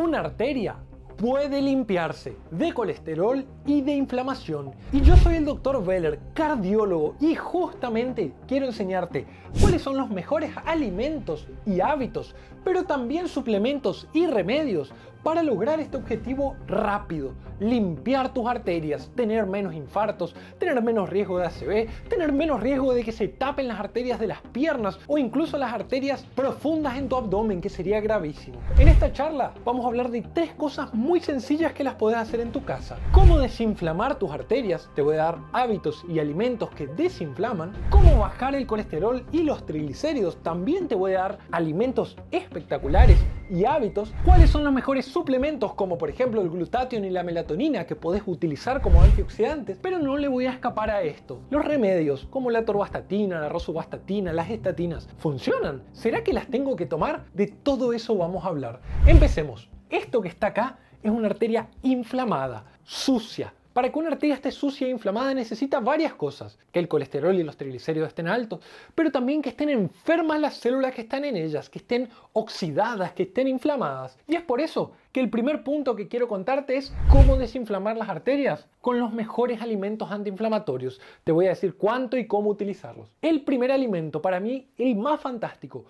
Una arteria puede limpiarse de colesterol y de inflamación. Y yo soy el doctor Veller, cardiólogo, y justamente quiero enseñarte cuáles son los mejores alimentos y hábitos, pero también suplementos y remedios para lograr este objetivo rápido, limpiar tus arterias, tener menos infartos, tener menos riesgo de ACV, tener menos riesgo de que se tapen las arterias de las piernas o incluso las arterias profundas en tu abdomen, que sería gravísimo. En esta charla vamos a hablar de tres cosas muy sencillas que las puedes hacer en tu casa. Cómo desinflamar tus arterias, te voy a dar hábitos y alimentos que desinflaman. Cómo bajar el colesterol y los triglicéridos, también te voy a dar alimentos espectaculares y hábitos, cuáles son los mejores suplementos como por ejemplo el glutatión y la melatonina que podés utilizar como antioxidantes, pero no le voy a escapar a esto. Los remedios como la torvastatina, la rosuvastatina, las estatinas, ¿funcionan? ¿Será que las tengo que tomar? De todo eso vamos a hablar. Empecemos. Esto que está acá es una arteria inflamada, sucia, para que una arteria esté sucia e inflamada necesita varias cosas, que el colesterol y los triglicéridos estén altos, pero también que estén enfermas las células que están en ellas, que estén oxidadas, que estén inflamadas. Y es por eso que el primer punto que quiero contarte es cómo desinflamar las arterias con los mejores alimentos antiinflamatorios. Te voy a decir cuánto y cómo utilizarlos. El primer alimento, para mí, el más fantástico,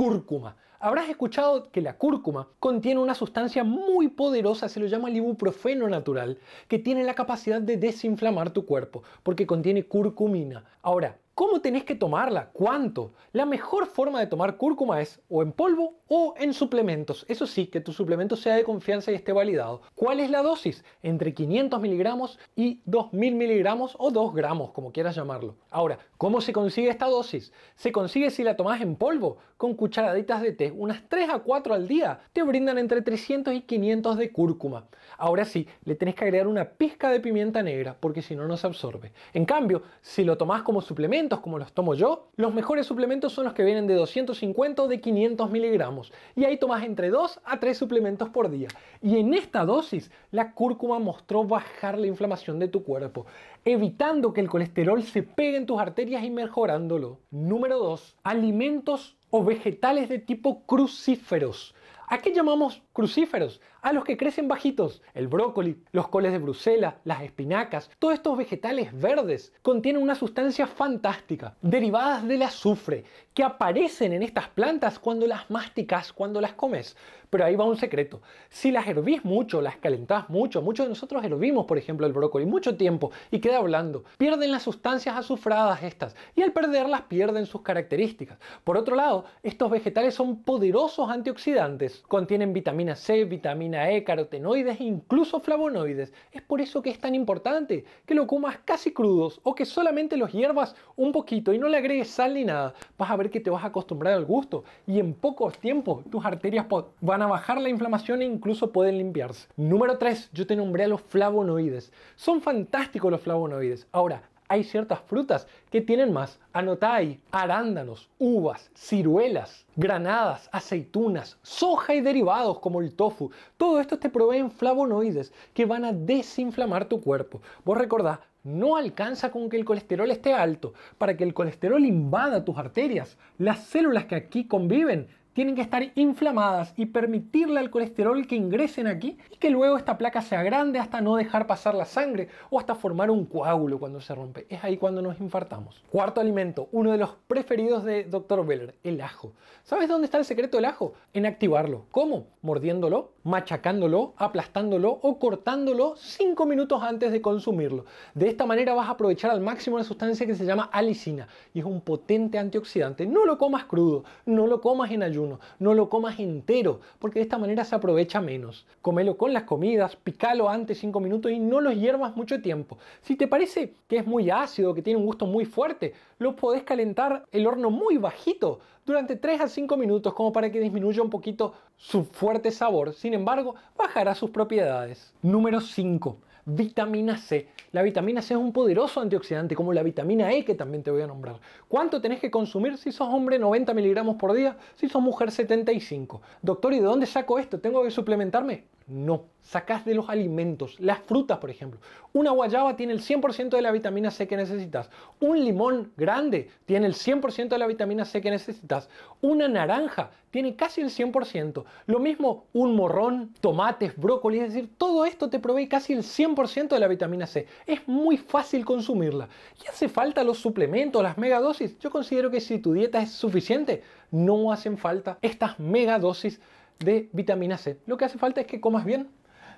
cúrcuma. Habrás escuchado que la cúrcuma contiene una sustancia muy poderosa, se lo llama el natural, que tiene la capacidad de desinflamar tu cuerpo, porque contiene curcumina. Ahora, ¿Cómo tenés que tomarla? ¿Cuánto? La mejor forma de tomar cúrcuma es o en polvo o en suplementos. Eso sí, que tu suplemento sea de confianza y esté validado. ¿Cuál es la dosis? Entre 500 miligramos y 2000 miligramos o 2 gramos, como quieras llamarlo. Ahora, ¿cómo se consigue esta dosis? Se consigue si la tomas en polvo, con cucharaditas de té, unas 3 a 4 al día. Te brindan entre 300 y 500 de cúrcuma. Ahora sí, le tenés que agregar una pizca de pimienta negra, porque si no, no se absorbe. En cambio, si lo tomás como suplemento, como los tomo yo, los mejores suplementos son los que vienen de 250 o de 500 miligramos. Y ahí tomas entre 2 a 3 suplementos por día. Y en esta dosis, la cúrcuma mostró bajar la inflamación de tu cuerpo, evitando que el colesterol se pegue en tus arterias y mejorándolo. Número 2. Alimentos o vegetales de tipo crucíferos. ¿A qué llamamos crucíferos? a los que crecen bajitos, el brócoli, los coles de Bruselas, las espinacas, todos estos vegetales verdes contienen una sustancia fantástica, derivadas del azufre, que aparecen en estas plantas cuando las masticas, cuando las comes. Pero ahí va un secreto, si las hervís mucho, las calentás mucho, muchos de nosotros hervimos, por ejemplo, el brócoli mucho tiempo y queda hablando pierden las sustancias azufradas estas y al perderlas pierden sus características. Por otro lado, estos vegetales son poderosos antioxidantes, contienen vitamina C, vitamina e, carotenoides e incluso flavonoides. Es por eso que es tan importante que lo comas casi crudos o que solamente los hierbas un poquito y no le agregues sal ni nada. Vas a ver que te vas a acostumbrar al gusto y en pocos tiempos tus arterias van a bajar la inflamación e incluso pueden limpiarse. Número 3, yo te nombré a los flavonoides. Son fantásticos los flavonoides. Ahora, hay ciertas frutas que tienen más. Anotá ahí, arándanos, uvas, ciruelas, granadas, aceitunas, soja y derivados como el tofu. Todo esto te proveen flavonoides que van a desinflamar tu cuerpo. Vos recordá, no alcanza con que el colesterol esté alto. Para que el colesterol invada tus arterias, las células que aquí conviven tienen que estar inflamadas y permitirle al colesterol que ingresen aquí y que luego esta placa sea grande hasta no dejar pasar la sangre o hasta formar un coágulo cuando se rompe. Es ahí cuando nos infartamos. Cuarto alimento, uno de los preferidos de Dr. Beller, el ajo. ¿Sabes dónde está el secreto del ajo? En activarlo. ¿Cómo? Mordiéndolo machacándolo, aplastándolo o cortándolo 5 minutos antes de consumirlo. De esta manera vas a aprovechar al máximo la sustancia que se llama alicina y es un potente antioxidante. No lo comas crudo, no lo comas en ayuno, no lo comas entero, porque de esta manera se aprovecha menos. Comelo con las comidas, picalo antes 5 minutos y no lo hiervas mucho tiempo. Si te parece que es muy ácido, que tiene un gusto muy fuerte, lo podés calentar el horno muy bajito durante 3 a 5 minutos como para que disminuya un poquito su fuerte sabor, sin embargo, bajará sus propiedades. Número 5. Vitamina C. La vitamina C es un poderoso antioxidante como la vitamina E que también te voy a nombrar. ¿Cuánto tenés que consumir si sos hombre 90 miligramos por día, si sos mujer 75? Doctor, ¿y de dónde saco esto? ¿Tengo que suplementarme? No, sacás de los alimentos, las frutas, por ejemplo. Una guayaba tiene el 100% de la vitamina C que necesitas. Un limón grande tiene el 100% de la vitamina C que necesitas. Una naranja tiene casi el 100%. Lo mismo un morrón, tomates, brócoli, es decir, todo esto te provee casi el 100% de la vitamina C. Es muy fácil consumirla. ¿Y hace falta los suplementos, las megadosis? Yo considero que si tu dieta es suficiente, no hacen falta estas megadosis de vitamina C. Lo que hace falta es que comas bien.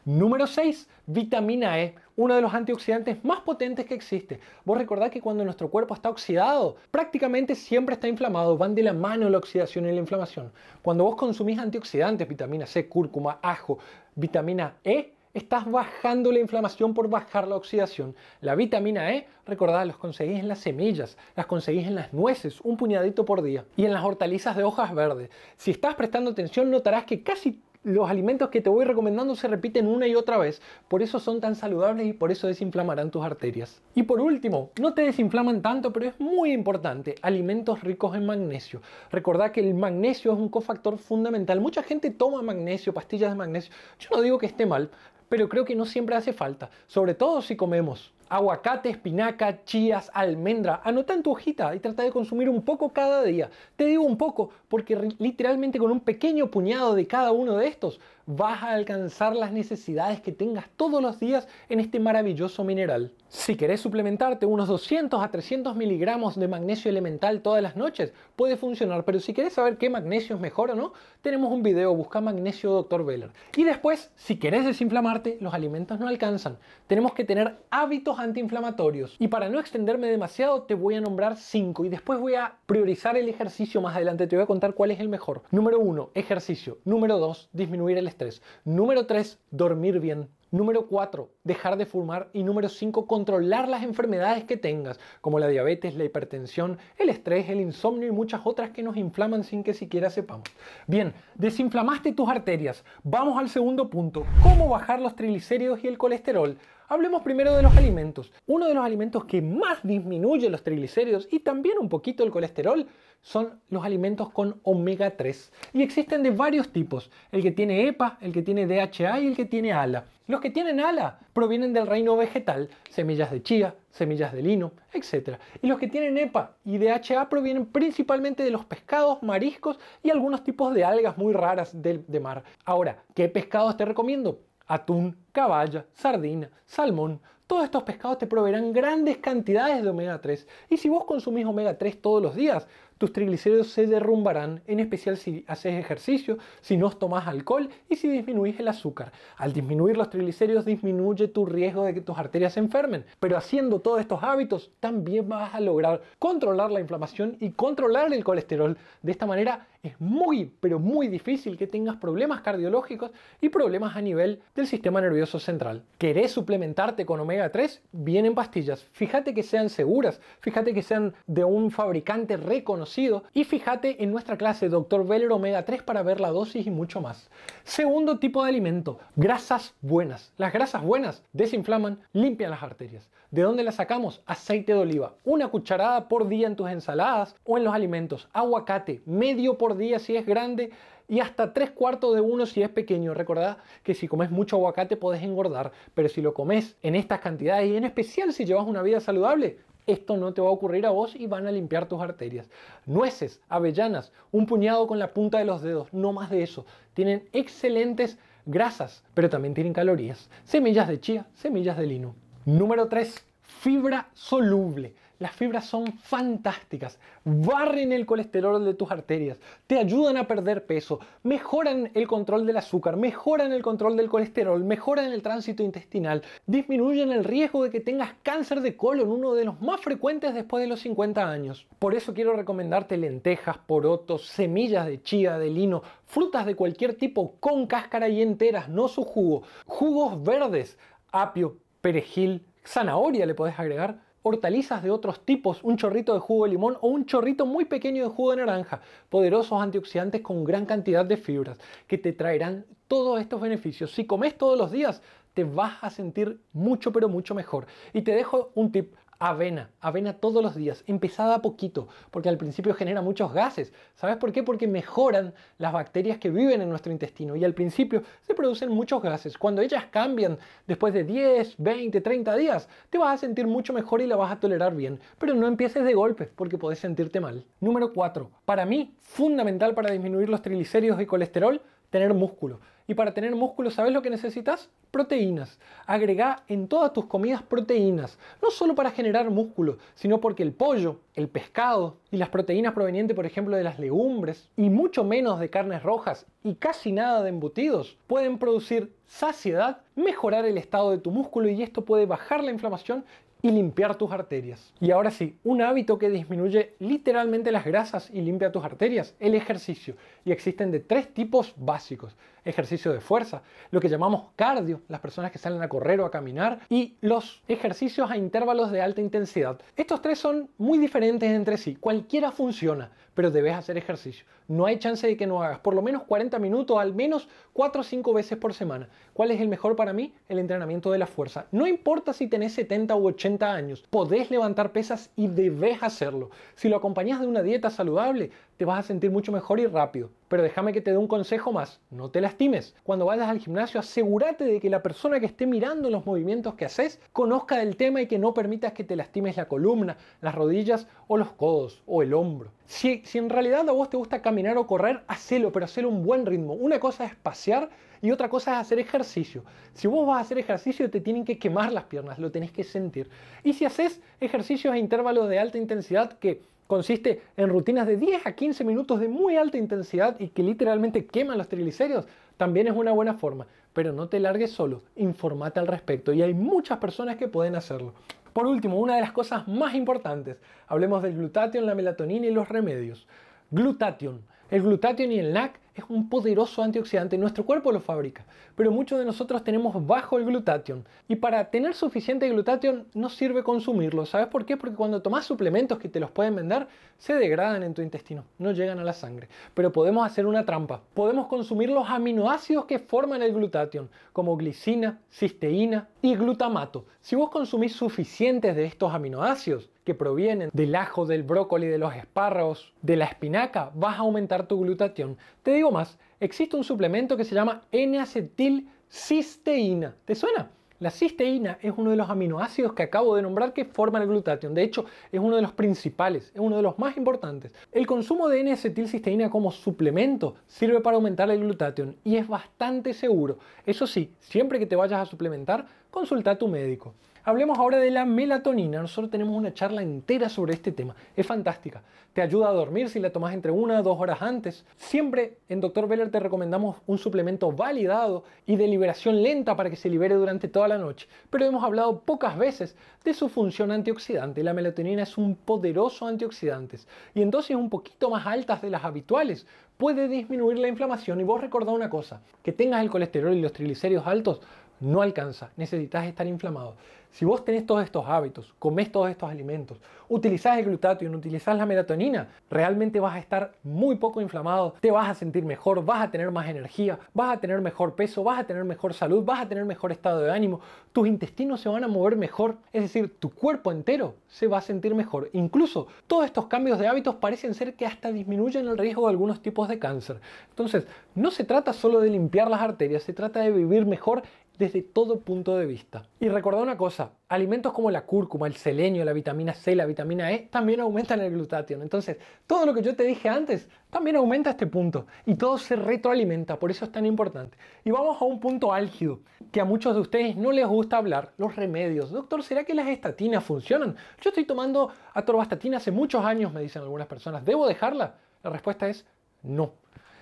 Número 6, vitamina E, uno de los antioxidantes más potentes que existe. Vos recordad que cuando nuestro cuerpo está oxidado, prácticamente siempre está inflamado, van de la mano la oxidación y la inflamación. Cuando vos consumís antioxidantes, vitamina C, cúrcuma, ajo, vitamina E, estás bajando la inflamación por bajar la oxidación. La vitamina E, recordad, los conseguís en las semillas, las conseguís en las nueces, un puñadito por día, y en las hortalizas de hojas verdes. Si estás prestando atención, notarás que casi los alimentos que te voy recomendando se repiten una y otra vez. Por eso son tan saludables y por eso desinflamarán tus arterias. Y por último, no te desinflaman tanto, pero es muy importante, alimentos ricos en magnesio. Recordad que el magnesio es un cofactor fundamental. Mucha gente toma magnesio, pastillas de magnesio. Yo no digo que esté mal, pero creo que no siempre hace falta, sobre todo si comemos aguacate, espinaca, chías, almendra. Anota en tu hojita y trata de consumir un poco cada día. Te digo un poco porque literalmente con un pequeño puñado de cada uno de estos vas a alcanzar las necesidades que tengas todos los días en este maravilloso mineral. Si querés suplementarte unos 200 a 300 miligramos de magnesio elemental todas las noches, puede funcionar, pero si querés saber qué magnesio es mejor o no, tenemos un video, busca magnesio Dr. Veller. Y después, si querés desinflamarte, los alimentos no alcanzan. Tenemos que tener hábitos antiinflamatorios. Y para no extenderme demasiado, te voy a nombrar 5 y después voy a priorizar el ejercicio más adelante. Te voy a contar cuál es el mejor. Número 1, ejercicio. Número 2, disminuir el estrés. Número 3, dormir bien. Número 4, dejar de fumar. Y número 5, controlar las enfermedades que tengas, como la diabetes, la hipertensión, el estrés, el insomnio y muchas otras que nos inflaman sin que siquiera sepamos. Bien, desinflamaste tus arterias. Vamos al segundo punto, cómo bajar los triglicéridos y el colesterol. Hablemos primero de los alimentos. Uno de los alimentos que más disminuye los triglicéridos y también un poquito el colesterol son los alimentos con omega 3. Y existen de varios tipos. El que tiene EPA, el que tiene DHA y el que tiene ALA. Los que tienen ALA provienen del reino vegetal, semillas de chía, semillas de lino, etc. Y los que tienen EPA y DHA provienen principalmente de los pescados, mariscos y algunos tipos de algas muy raras de, de mar. Ahora, ¿qué pescados te recomiendo? Atún, caballa, sardina, salmón, todos estos pescados te proveerán grandes cantidades de omega 3. Y si vos consumís omega 3 todos los días, tus triglicéridos se derrumbarán, en especial si haces ejercicio, si no tomas alcohol y si disminuís el azúcar. Al disminuir los triglicéridos disminuye tu riesgo de que tus arterias se enfermen. Pero haciendo todos estos hábitos también vas a lograr controlar la inflamación y controlar el colesterol. De esta manera es muy, pero muy difícil que tengas problemas cardiológicos y problemas a nivel del sistema nervioso central. ¿Querés suplementarte con omega 3? Vienen pastillas. Fíjate que sean seguras, fíjate que sean de un fabricante reconocido y fíjate en nuestra clase Dr. Veller Omega 3 para ver la dosis y mucho más. Segundo tipo de alimento, grasas buenas. Las grasas buenas desinflaman, limpian las arterias. ¿De dónde las sacamos? Aceite de oliva, una cucharada por día en tus ensaladas o en los alimentos. Aguacate, medio por día si es grande y hasta tres cuartos de uno si es pequeño. Recordad que si comes mucho aguacate podés engordar, pero si lo comes en estas cantidades y en especial si llevas una vida saludable, esto no te va a ocurrir a vos y van a limpiar tus arterias. Nueces, avellanas, un puñado con la punta de los dedos, no más de eso. Tienen excelentes grasas, pero también tienen calorías. Semillas de chía, semillas de lino. Número 3, fibra soluble. Las fibras son fantásticas, barren el colesterol de tus arterias, te ayudan a perder peso, mejoran el control del azúcar, mejoran el control del colesterol, mejoran el tránsito intestinal, disminuyen el riesgo de que tengas cáncer de colon, uno de los más frecuentes después de los 50 años. Por eso quiero recomendarte lentejas, porotos, semillas de chía, de lino, frutas de cualquier tipo con cáscara y enteras, no su jugo, jugos verdes, apio, perejil, zanahoria le podés agregar hortalizas de otros tipos, un chorrito de jugo de limón o un chorrito muy pequeño de jugo de naranja, poderosos antioxidantes con gran cantidad de fibras que te traerán todos estos beneficios. Si comes todos los días, te vas a sentir mucho pero mucho mejor. Y te dejo un tip avena, avena todos los días, empezada a poquito, porque al principio genera muchos gases. ¿Sabes por qué? Porque mejoran las bacterias que viven en nuestro intestino y al principio se producen muchos gases. Cuando ellas cambian después de 10, 20, 30 días, te vas a sentir mucho mejor y la vas a tolerar bien, pero no empieces de golpe porque podés sentirte mal. Número 4. Para mí, fundamental para disminuir los triglicéridos y colesterol, tener músculo. Y para tener músculo, ¿sabes lo que necesitas? Proteínas. Agrega en todas tus comidas proteínas, no solo para generar músculo, sino porque el pollo, el pescado y las proteínas provenientes, por ejemplo, de las legumbres y mucho menos de carnes rojas y casi nada de embutidos, pueden producir saciedad, mejorar el estado de tu músculo y esto puede bajar la inflamación y limpiar tus arterias. Y ahora sí, un hábito que disminuye literalmente las grasas y limpia tus arterias, el ejercicio. Y existen de tres tipos básicos. Ejercicio de fuerza, lo que llamamos cardio, las personas que salen a correr o a caminar, y los ejercicios a intervalos de alta intensidad. Estos tres son muy diferentes entre sí. Cualquiera funciona, pero debes hacer ejercicio. No hay chance de que no hagas por lo menos 40 minutos, al menos 4 o 5 veces por semana. ¿Cuál es el mejor para mí? El entrenamiento de la fuerza. No importa si tenés 70 u 80 años. Podés levantar pesas y debes hacerlo. Si lo acompañas de una dieta saludable, te vas a sentir mucho mejor y rápido. Pero déjame que te dé un consejo más, no te lastimes. Cuando vayas al gimnasio, asegúrate de que la persona que esté mirando los movimientos que haces conozca del tema y que no permitas que te lastimes la columna, las rodillas o los codos o el hombro. Si, en realidad a vos te gusta caminar o correr, hacelo, pero hacelo un buen ritmo. Una cosa es pasear y otra cosa es hacer ejercicio. Si vos vas a hacer ejercicio te tienen que quemar las piernas, lo tenés que sentir. Y si haces ejercicios a intervalos de alta intensidad que consiste en rutinas de 10 a 15 minutos de muy alta intensidad y que literalmente queman los triglicéridos, también es una buena forma. Pero no te largues solo, informate al respecto y hay muchas personas que pueden hacerlo. Por último, una de las cosas más importantes, hablemos del glutatión, la melatonina y los remedios. Glutatión el glutatión y el NAC es un poderoso antioxidante, nuestro cuerpo lo fabrica, pero muchos de nosotros tenemos bajo el glutatión y para tener suficiente glutatión no sirve consumirlo. ¿Sabes por qué? Porque cuando tomas suplementos que te los pueden vender, se degradan en tu intestino, no llegan a la sangre. Pero podemos hacer una trampa. Podemos consumir los aminoácidos que forman el glutatión, como glicina, cisteína y glutamato. Si vos consumís suficientes de estos aminoácidos que provienen del ajo, del brócoli, de los espárragos, de la espinaca, vas a aumentar tu glutatión. Te digo más, existe un suplemento que se llama N-acetilcisteína. ¿Te suena? La cisteína es uno de los aminoácidos que acabo de nombrar que forma el glutatión. De hecho, es uno de los principales, es uno de los más importantes. El consumo de N-acetilcisteína como suplemento sirve para aumentar el glutatión y es bastante seguro. Eso sí, siempre que te vayas a suplementar, consulta a tu médico. Hablemos ahora de la melatonina. Nosotros tenemos una charla entera sobre este tema. Es fantástica. Te ayuda a dormir si la tomas entre una o dos horas antes. Siempre en Dr. Veller te recomendamos un suplemento validado y de liberación lenta para que se libere durante toda la noche. Pero hemos hablado pocas veces de su función antioxidante. La melatonina es un poderoso antioxidante y en dosis un poquito más altas de las habituales puede disminuir la inflamación. Y vos recordá una cosa, que tengas el colesterol y los triglicéridos altos no alcanza, necesitas estar inflamado. Si vos tenés todos estos hábitos, comés todos estos alimentos, utilizás el glutatión, no utilizás la melatonina, realmente vas a estar muy poco inflamado, te vas a sentir mejor, vas a tener más energía, vas a tener mejor peso, vas a tener mejor salud, vas a tener mejor estado de ánimo, tus intestinos se van a mover mejor, es decir, tu cuerpo entero se va a sentir mejor. Incluso todos estos cambios de hábitos parecen ser que hasta disminuyen el riesgo de algunos tipos de cáncer. Entonces, no se trata solo de limpiar las arterias, se trata de vivir mejor desde todo punto de vista. Y recordar una cosa, alimentos como la cúrcuma, el selenio, la vitamina C, la vitamina E, también aumentan el glutatión. Entonces, todo lo que yo te dije antes también aumenta este punto y todo se retroalimenta, por eso es tan importante. Y vamos a un punto álgido, que a muchos de ustedes no les gusta hablar, los remedios. Doctor, ¿será que las estatinas funcionan? Yo estoy tomando atorvastatina hace muchos años, me dicen algunas personas. ¿Debo dejarla? La respuesta es no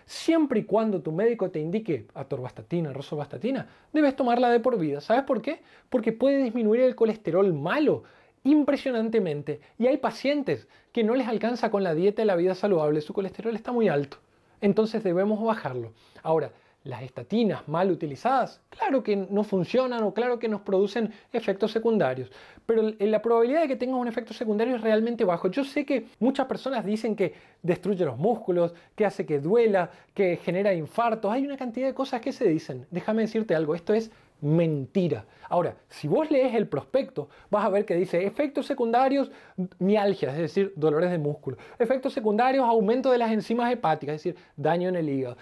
siempre y cuando tu médico te indique atorvastatina, rosovastatina, debes tomarla de por vida. ¿Sabes por qué? Porque puede disminuir el colesterol malo impresionantemente. Y hay pacientes que no les alcanza con la dieta de la vida saludable, su colesterol está muy alto. Entonces debemos bajarlo. Ahora, las estatinas mal utilizadas, claro que no funcionan o claro que nos producen efectos secundarios, pero la probabilidad de que tenga un efecto secundario es realmente bajo. Yo sé que muchas personas dicen que destruye los músculos, que hace que duela, que genera infartos, hay una cantidad de cosas que se dicen. Déjame decirte algo, esto es mentira. Ahora, si vos lees el prospecto, vas a ver que dice efectos secundarios mialgia, es decir, dolores de músculo, efectos secundarios aumento de las enzimas hepáticas, es decir, daño en el hígado,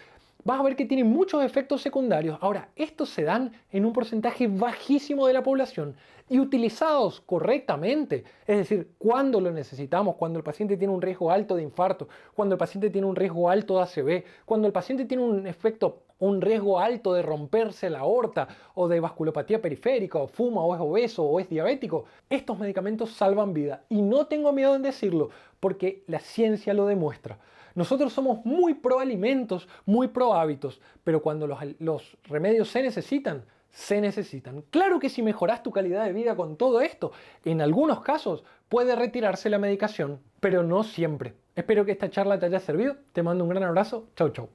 vas a ver que tiene muchos efectos secundarios. Ahora, estos se dan en un porcentaje bajísimo de la población y utilizados correctamente, es decir, cuando lo necesitamos, cuando el paciente tiene un riesgo alto de infarto, cuando el paciente tiene un riesgo alto de ACV, cuando el paciente tiene un efecto un riesgo alto de romperse la aorta o de vasculopatía periférica o fuma o es obeso o es diabético, estos medicamentos salvan vida y no tengo miedo en decirlo porque la ciencia lo demuestra. Nosotros somos muy pro alimentos, muy pro hábitos, pero cuando los, los remedios se necesitan, se necesitan. Claro que si mejoras tu calidad de vida con todo esto, en algunos casos puede retirarse la medicación, pero no siempre. Espero que esta charla te haya servido. Te mando un gran abrazo. Chau, chau.